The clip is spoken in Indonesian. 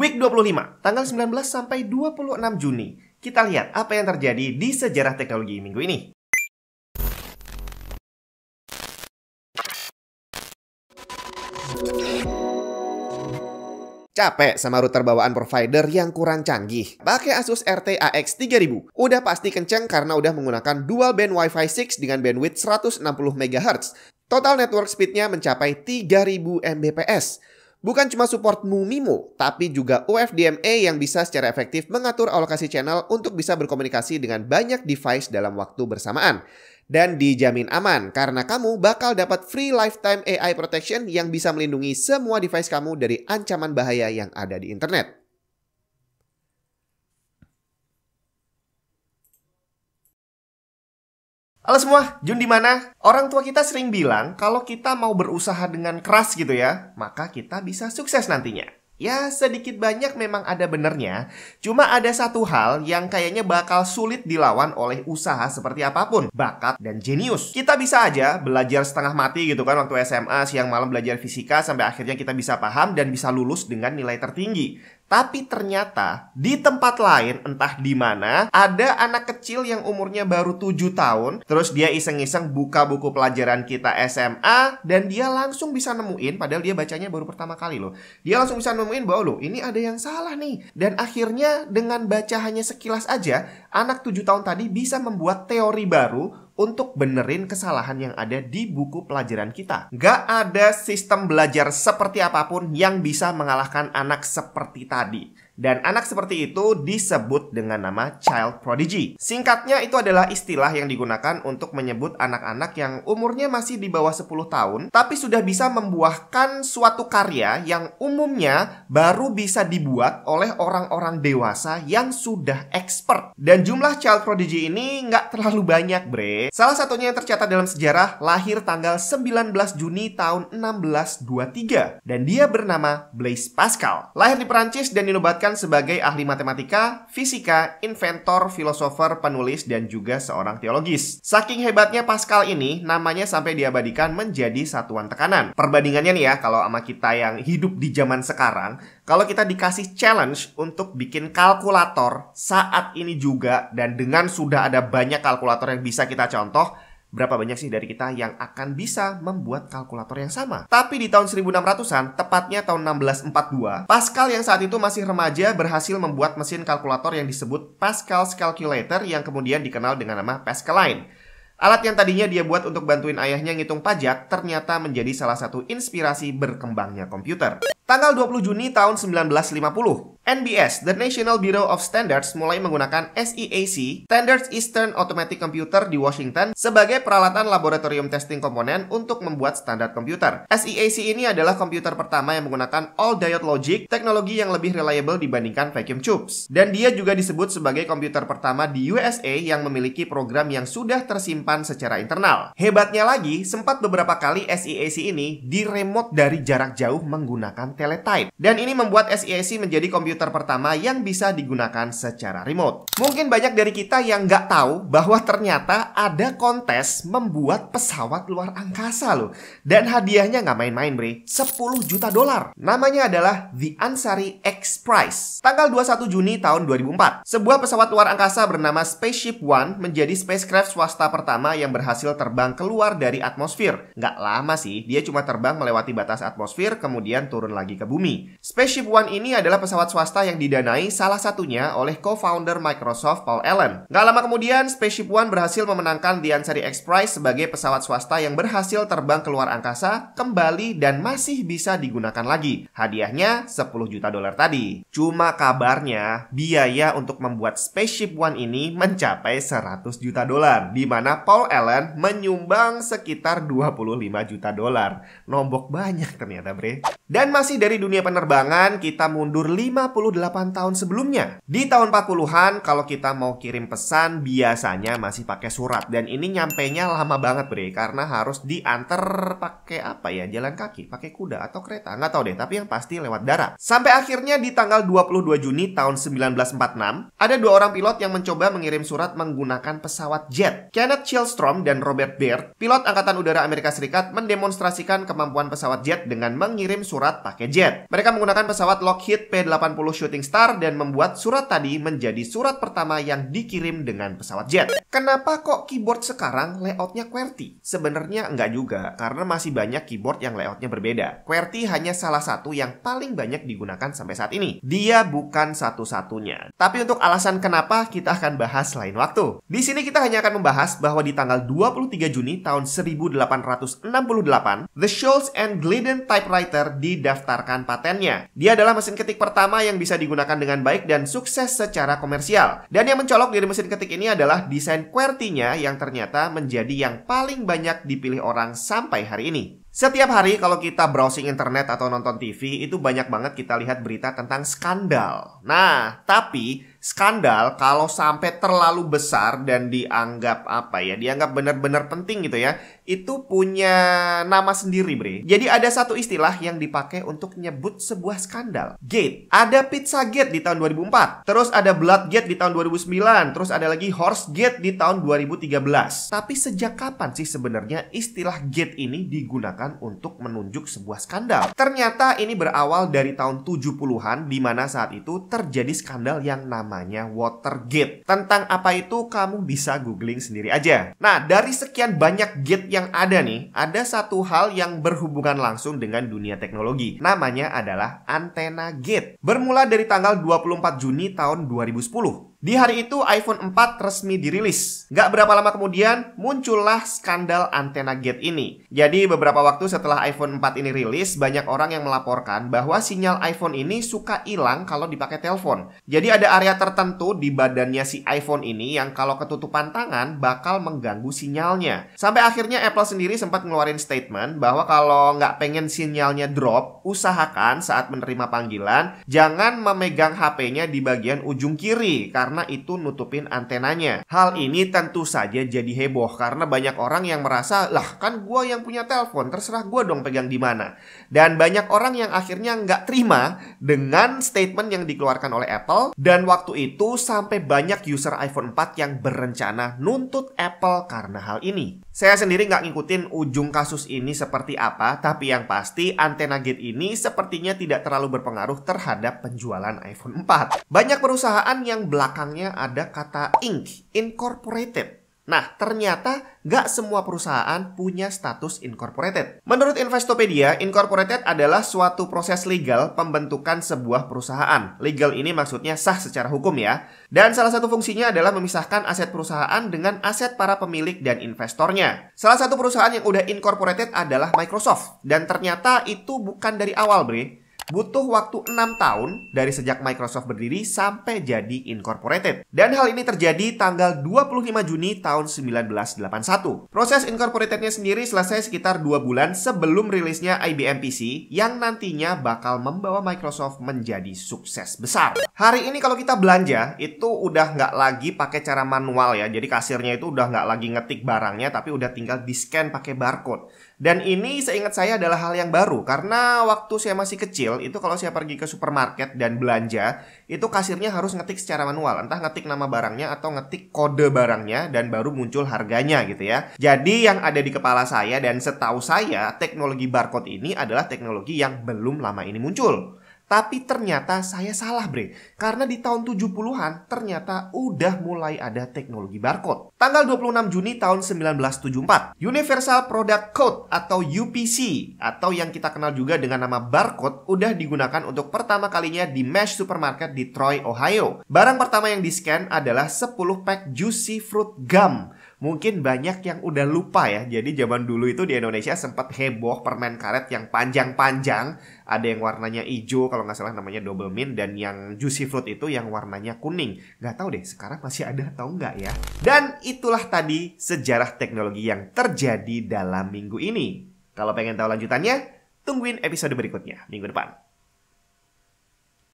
Week 25, tanggal 19 sampai 26 Juni. Kita lihat apa yang terjadi di sejarah teknologi minggu ini. Capek sama router bawaan provider yang kurang canggih. Pakai Asus RT AX3000. Udah pasti kenceng karena udah menggunakan dual band Wi-Fi 6 dengan bandwidth 160 MHz. Total network speednya mencapai 3000 Mbps. Bukan cuma support Mumimo, tapi juga UFDMA yang bisa secara efektif mengatur alokasi channel untuk bisa berkomunikasi dengan banyak device dalam waktu bersamaan. Dan dijamin aman, karena kamu bakal dapat free lifetime AI protection yang bisa melindungi semua device kamu dari ancaman bahaya yang ada di internet. Halo semua, Jun di mana? Orang tua kita sering bilang kalau kita mau berusaha dengan keras gitu ya, maka kita bisa sukses nantinya. Ya sedikit banyak memang ada benernya, cuma ada satu hal yang kayaknya bakal sulit dilawan oleh usaha seperti apapun, bakat dan jenius. Kita bisa aja belajar setengah mati gitu kan waktu SMA, siang malam belajar fisika sampai akhirnya kita bisa paham dan bisa lulus dengan nilai tertinggi. Tapi ternyata di tempat lain entah di mana ada anak kecil yang umurnya baru 7 tahun terus dia iseng-iseng buka buku pelajaran kita SMA dan dia langsung bisa nemuin padahal dia bacanya baru pertama kali loh. Dia langsung bisa nemuin bahwa loh ini ada yang salah nih. Dan akhirnya dengan baca hanya sekilas aja anak 7 tahun tadi bisa membuat teori baru untuk benerin kesalahan yang ada di buku pelajaran kita. Gak ada sistem belajar seperti apapun yang bisa mengalahkan anak seperti tadi. Dan anak seperti itu disebut dengan nama child prodigy. Singkatnya itu adalah istilah yang digunakan untuk menyebut anak-anak yang umurnya masih di bawah 10 tahun tapi sudah bisa membuahkan suatu karya yang umumnya baru bisa dibuat oleh orang-orang dewasa yang sudah expert. Dan jumlah child prodigy ini nggak terlalu banyak, bre. Salah satunya yang tercatat dalam sejarah lahir tanggal 19 Juni tahun 1623 dan dia bernama Blaise Pascal. Lahir di Perancis dan dinobatkan dikenalkan sebagai ahli matematika, fisika, inventor, filosofer, penulis, dan juga seorang teologis. Saking hebatnya Pascal ini, namanya sampai diabadikan menjadi satuan tekanan. Perbandingannya nih ya, kalau sama kita yang hidup di zaman sekarang, kalau kita dikasih challenge untuk bikin kalkulator saat ini juga dan dengan sudah ada banyak kalkulator yang bisa kita contoh, berapa banyak sih dari kita yang akan bisa membuat kalkulator yang sama. Tapi di tahun 1600-an, tepatnya tahun 1642, Pascal yang saat itu masih remaja berhasil membuat mesin kalkulator yang disebut Pascal's Calculator yang kemudian dikenal dengan nama Pascaline. Alat yang tadinya dia buat untuk bantuin ayahnya ngitung pajak ternyata menjadi salah satu inspirasi berkembangnya komputer. Tanggal 20 Juni tahun 1950, NBS, the National Bureau of Standards, mulai menggunakan SEAC, Standards Eastern Automatic Computer di Washington, sebagai peralatan laboratorium testing komponen untuk membuat standar komputer. SEAC ini adalah komputer pertama yang menggunakan all diode logic, teknologi yang lebih reliable dibandingkan vacuum tubes. Dan dia juga disebut sebagai komputer pertama di USA yang memiliki program yang sudah tersimpan secara internal. Hebatnya lagi, sempat beberapa kali SEAC ini diremot dari jarak jauh menggunakan teletype. Dan ini membuat SEIC menjadi komputer pertama yang bisa digunakan secara remote. Mungkin banyak dari kita yang nggak tahu bahwa ternyata ada kontes membuat pesawat luar angkasa loh. Dan hadiahnya nggak main-main bre, 10 juta dolar. Namanya adalah The Ansari X Prize. Tanggal 21 Juni tahun 2004, sebuah pesawat luar angkasa bernama Spaceship One menjadi spacecraft swasta pertama yang berhasil terbang keluar dari atmosfer. Nggak lama sih, dia cuma terbang melewati batas atmosfer kemudian turun lagi lagi ke bumi. Spaceship One ini adalah pesawat swasta yang didanai salah satunya oleh co-founder Microsoft Paul Allen. Gak lama kemudian, Spaceship One berhasil memenangkan the Ansari X Prize sebagai pesawat swasta yang berhasil terbang keluar angkasa, kembali, dan masih bisa digunakan lagi. Hadiahnya 10 juta dolar tadi. Cuma kabarnya, biaya untuk membuat Spaceship One ini mencapai 100 juta dolar, di mana Paul Allen menyumbang sekitar 25 juta dolar. Nombok banyak ternyata, Bre. Dan masih dari dunia penerbangan, kita mundur 58 tahun sebelumnya. Di tahun 40-an, kalau kita mau kirim pesan, biasanya masih pakai surat. Dan ini nyampenya lama banget, Bre, karena harus diantar pakai apa ya? Jalan kaki, pakai kuda, atau kereta. Nggak tahu deh, tapi yang pasti lewat darat. Sampai akhirnya di tanggal 22 Juni tahun 1946, ada dua orang pilot yang mencoba mengirim surat menggunakan pesawat jet. Kenneth Chilstrom dan Robert Baird, pilot Angkatan Udara Amerika Serikat, mendemonstrasikan kemampuan pesawat jet dengan mengirim surat pakai pakai jet. Mereka menggunakan pesawat Lockheed P-80 Shooting Star dan membuat surat tadi menjadi surat pertama yang dikirim dengan pesawat jet. Kenapa kok keyboard sekarang layoutnya QWERTY? Sebenarnya enggak juga, karena masih banyak keyboard yang layoutnya berbeda. QWERTY hanya salah satu yang paling banyak digunakan sampai saat ini. Dia bukan satu-satunya. Tapi untuk alasan kenapa kita akan bahas lain waktu. Di sini kita hanya akan membahas bahwa di tanggal 23 Juni tahun 1868, The Scholes and Glidden Typewriter di didaftar mendaftarkan patennya. Dia adalah mesin ketik pertama yang bisa digunakan dengan baik dan sukses secara komersial. Dan yang mencolok dari mesin ketik ini adalah desain QWERTY-nya yang ternyata menjadi yang paling banyak dipilih orang sampai hari ini. Setiap hari kalau kita browsing internet atau nonton TV itu banyak banget kita lihat berita tentang skandal. Nah, tapi skandal kalau sampai terlalu besar dan dianggap apa ya, dianggap benar-benar penting gitu ya, itu punya nama sendiri, Bre. Jadi ada satu istilah yang dipakai untuk nyebut sebuah skandal. Gate. Ada Pizza Gate di tahun 2004, terus ada Blood Gate di tahun 2009, terus ada lagi Horse Gate di tahun 2013. Tapi sejak kapan sih sebenarnya istilah gate ini digunakan untuk menunjuk sebuah skandal? Ternyata ini berawal dari tahun 70-an di mana saat itu terjadi skandal yang namanya namanya Watergate. Tentang apa itu kamu bisa googling sendiri aja. Nah, dari sekian banyak gate yang ada nih, ada satu hal yang berhubungan langsung dengan dunia teknologi. Namanya adalah antena gate. Bermula dari tanggal 24 Juni tahun 2010, di hari itu iPhone 4 resmi dirilis. Gak berapa lama kemudian muncullah skandal antena gate ini. Jadi beberapa waktu setelah iPhone 4 ini rilis, banyak orang yang melaporkan bahwa sinyal iPhone ini suka hilang kalau dipakai telepon. Jadi ada area tertentu di badannya si iPhone ini yang kalau ketutupan tangan bakal mengganggu sinyalnya. Sampai akhirnya Apple sendiri sempat ngeluarin statement bahwa kalau nggak pengen sinyalnya drop, usahakan saat menerima panggilan jangan memegang HP-nya di bagian ujung kiri karena karena itu nutupin antenanya. Hal ini tentu saja jadi heboh karena banyak orang yang merasa, lah kan gue yang punya telepon, terserah gue dong pegang di mana. Dan banyak orang yang akhirnya nggak terima dengan statement yang dikeluarkan oleh Apple. Dan waktu itu sampai banyak user iPhone 4 yang berencana nuntut Apple karena hal ini. Saya sendiri nggak ngikutin ujung kasus ini seperti apa, tapi yang pasti antena gate ini sepertinya tidak terlalu berpengaruh terhadap penjualan iPhone 4. Banyak perusahaan yang belakangnya ada kata Inc. Incorporated Nah, ternyata nggak semua perusahaan punya status incorporated. Menurut Investopedia, incorporated adalah suatu proses legal pembentukan sebuah perusahaan. Legal ini maksudnya sah secara hukum ya. Dan salah satu fungsinya adalah memisahkan aset perusahaan dengan aset para pemilik dan investornya. Salah satu perusahaan yang udah incorporated adalah Microsoft. Dan ternyata itu bukan dari awal, Bre butuh waktu 6 tahun dari sejak Microsoft berdiri sampai jadi incorporated. Dan hal ini terjadi tanggal 25 Juni tahun 1981. Proses incorporatednya sendiri selesai sekitar 2 bulan sebelum rilisnya IBM PC yang nantinya bakal membawa Microsoft menjadi sukses besar. Hari ini kalau kita belanja itu udah nggak lagi pakai cara manual ya. Jadi kasirnya itu udah nggak lagi ngetik barangnya tapi udah tinggal di scan pakai barcode. Dan ini seingat saya adalah hal yang baru karena waktu saya masih kecil itu kalau saya pergi ke supermarket dan belanja itu kasirnya harus ngetik secara manual entah ngetik nama barangnya atau ngetik kode barangnya dan baru muncul harganya gitu ya. Jadi yang ada di kepala saya dan setahu saya teknologi barcode ini adalah teknologi yang belum lama ini muncul. Tapi ternyata saya salah bre, karena di tahun 70-an ternyata udah mulai ada teknologi barcode. Tanggal 26 Juni tahun 1974, Universal Product Code atau UPC atau yang kita kenal juga dengan nama barcode udah digunakan untuk pertama kalinya di Mesh Supermarket di Troy, Ohio. Barang pertama yang di-scan adalah 10 pack Juicy Fruit Gum mungkin banyak yang udah lupa ya. Jadi zaman dulu itu di Indonesia sempat heboh permen karet yang panjang-panjang. Ada yang warnanya hijau kalau nggak salah namanya double mint dan yang juicy fruit itu yang warnanya kuning. Nggak tahu deh sekarang masih ada atau nggak ya. Dan itulah tadi sejarah teknologi yang terjadi dalam minggu ini. Kalau pengen tahu lanjutannya, tungguin episode berikutnya minggu depan.